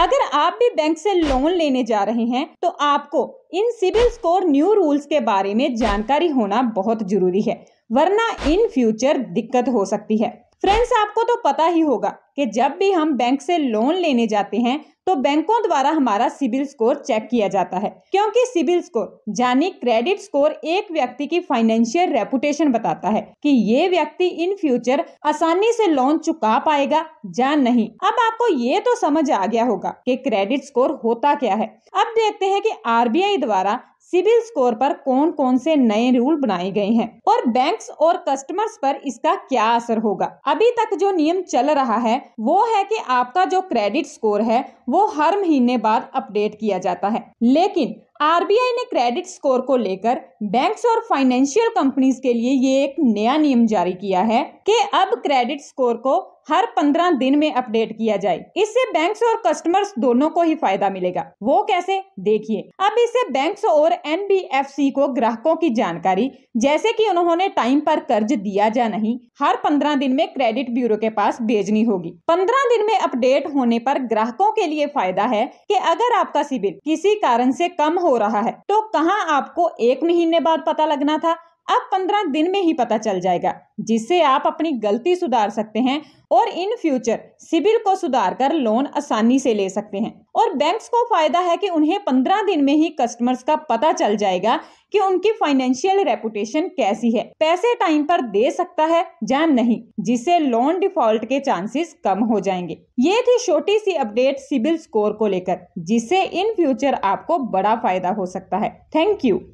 अगर आप भी बैंक से लोन लेने जा रहे हैं तो आपको इन सिविल स्कोर न्यू रूल्स के बारे में जानकारी होना बहुत जरूरी है वरना इन फ्यूचर दिक्कत हो सकती है फ्रेंड्स आपको तो पता ही होगा कि जब भी हम बैंक से लोन लेने जाते हैं तो बैंकों द्वारा हमारा सिबिल स्कोर चेक किया जाता है क्योंकि सिबिल स्कोर यानी क्रेडिट स्कोर एक व्यक्ति की फाइनेंशियल रेपुटेशन बताता है कि ये व्यक्ति इन फ्यूचर आसानी से लोन चुका पाएगा या नहीं अब आपको ये तो समझ आ गया होगा कि क्रेडिट स्कोर होता क्या है अब देखते हैं कि आरबीआई द्वारा सिबिल स्कोर पर कौन कौन से नए रूल बनाए गए हैं और बैंक्स और कस्टमर्स पर इसका क्या असर होगा अभी तक जो नियम चल रहा है वो है कि आपका जो क्रेडिट स्कोर है वो हर महीने बाद अपडेट किया जाता है लेकिन आरबीआई ने क्रेडिट स्कोर को लेकर बैंक्स और फाइनेंशियल कंपनीज के लिए ये एक नया नियम जारी किया है कि अब क्रेडिट स्कोर को हर पंद्रह दिन में अपडेट किया जाए इससे बैंक्स और कस्टमर्स दोनों को ही फायदा मिलेगा वो कैसे देखिए अब इससे बैंक्स और एनबीएफसी को ग्राहकों की जानकारी जैसे कि उन्होंने टाइम पर कर्ज दिया जा नहीं हर पंद्रह दिन में क्रेडिट ब्यूरो के पास भेजनी होगी पंद्रह दिन में अपडेट होने पर ग्राहकों के लिए फायदा है कि अगर आपका सिविल किसी कारण से कम हो रहा है तो कहाँ आपको एक महीने बाद पता लगना था अब पंद्रह दिन में ही पता चल जाएगा जिससे आप अपनी गलती सुधार सकते हैं और इन फ्यूचर सिबिल को सुधार कर लोन आसानी से ले सकते हैं और बैंक्स को फायदा है कि उन्हें पंद्रह दिन में ही कस्टमर्स का पता चल जाएगा कि उनकी फाइनेंशियल रेपुटेशन कैसी है पैसे टाइम पर दे सकता है या नहीं जिससे लोन डिफॉल्ट के चांसेस कम हो जाएंगे ये थी छोटी सी अपडेट सिबिल स्कोर को लेकर जिससे इन फ्यूचर आपको बड़ा फायदा हो सकता है थैंक यू